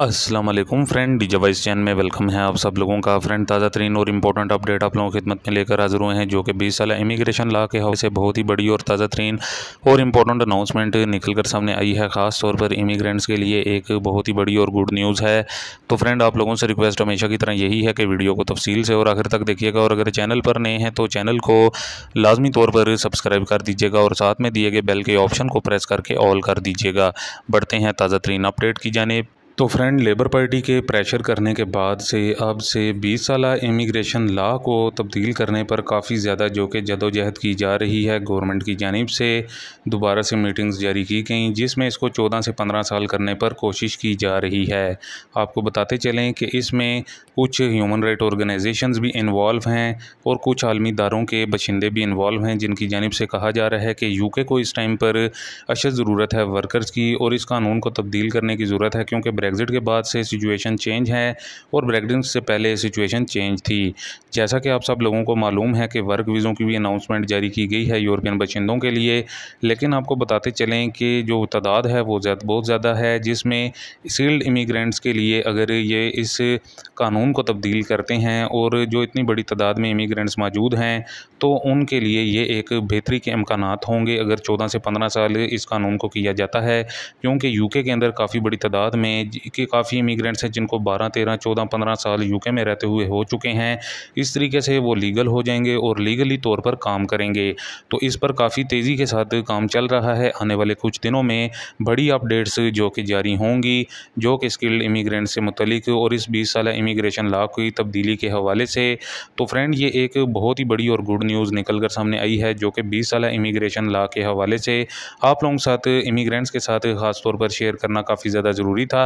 Aslam friend डी वाइस चैन में वेलकम है आप सब लोगों का फ्रेंड ताज़ा तरीन और इंपॉर्टेंट अपडेट आप लोगों की खिदमत में लेकर हाजिर हुए हैं जो कि 20 साल इमिग्रेशन ला के हवा से बहुत ही बड़ी और ताज़ा तरीन और इंपॉर्टेंट अनाउंसमेंट निकल कर सामने आई है ख़ास तौर पर इमिग्रेंट्स के लिए एक बहुत ही बड़ी और गुड न्यूज़ है तो फ्रेंड आप लोगों से रिक्वेस्ट हमेशा की तरह यही है कि वीडियो को तफसील से और आखिर तक देखिएगा और अगर चैनल पर नए हैं तो चैनल को लाजमी तौर पर सब्सक्राइब कर दीजिएगा और साथ में दिए गए बेल के ऑप्शन को प्रेस करके ऑल कर दीजिएगा बढ़ते हैं ताज़ा तरीन अपडेट की जानेब तो फ्रेंड लेबर पार्टी के प्रेशर करने के बाद से अब से बीस साल इमिग्रेशन लॉ को तब्दील करने पर काफ़ी ज़्यादा जो कि जदोजहद की जा रही है गवर्नमेंट की जानब से दोबारा से मीटिंग्स जारी की गई जिसमें इसको चौदह से पंद्रह साल करने पर कोशिश की जा रही है आपको बताते चलें कि इसमें कुछ ह्यूमन राइट ऑर्गेनाइजेशंस भी इन्वॉल्व हैं और कुछ आलमी दारों के बशिंदे भी इन्वॉल्व हैं जिनकी जानब से कहा जा रहा है कि यू को इस टाइम पर अशद ज़रूरत है वर्कर्स की और इस कानून को तब्दील करने की ज़रूरत है क्योंकि ब्रेगजिट के बाद से सिचुएशन चेंज है और ब्रेगजिट से पहले सिचुएशन चेंज थी जैसा कि आप सब लोगों को मालूम है कि वर्क वीज़ों की भी अनाउंसमेंट जारी की गई है यूरोपियन बशिंदों के लिए लेकिन आपको बताते चलें कि जो तादाद है वो ज़्यादा बहुत ज़्यादा है जिसमें सील्ड इमीग्रेंट्स के लिए अगर ये इस कानून को तब्दील करते हैं और जो इतनी बड़ी तादाद में इमीग्रेंट्स मौजूद हैं तो उनके लिए ये एक बेहतरी के इम्कान होंगे अगर चौदह से पंद्रह साल इस कानून को किया जाता है क्योंकि यूके के अंदर काफ़ी बड़ी तादाद में के काफ़ी इमिग्रेंट्स हैं जिनको 12, 13, 14, 15 साल यूके में रहते हुए हो चुके हैं इस तरीके से वो लीगल हो जाएंगे और लीगली तौर पर काम करेंगे तो इस पर काफ़ी तेज़ी के साथ काम चल रहा है आने वाले कुछ दिनों में बड़ी अपडेट्स जो कि जारी होंगी जो कि स्किल्ड इमिग्रेंट से मुतलिक और इस बीस साल इमिग्रेशन ला की तब्दीली के हवाले से तो फ्रेंड ये एक बहुत ही बड़ी और गुड न्यूज़ निकल कर सामने आई है जो कि बीस साल इमिग्रेशन ला के हवाले से आप लोगों के साथ इमिग्रेंट्स के साथ ख़ास तौर पर शेयर करना काफ़ी ज़्यादा ज़रूरी था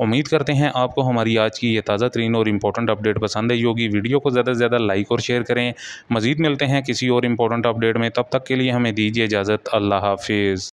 उम्मीद करते हैं आपको हमारी आज की यह ताज़ा तरीन और इम्पोर्टेंट अपडेट पसंद आई होगी वीडियो को ज़्यादा से ज़्यादा लाइक और शेयर करें मज़ीद मिलते हैं किसी और इम्पोर्टेंट अपडेट में तब तक के लिए हमें दीजिए इजाज़त अल्लाह हाफिज़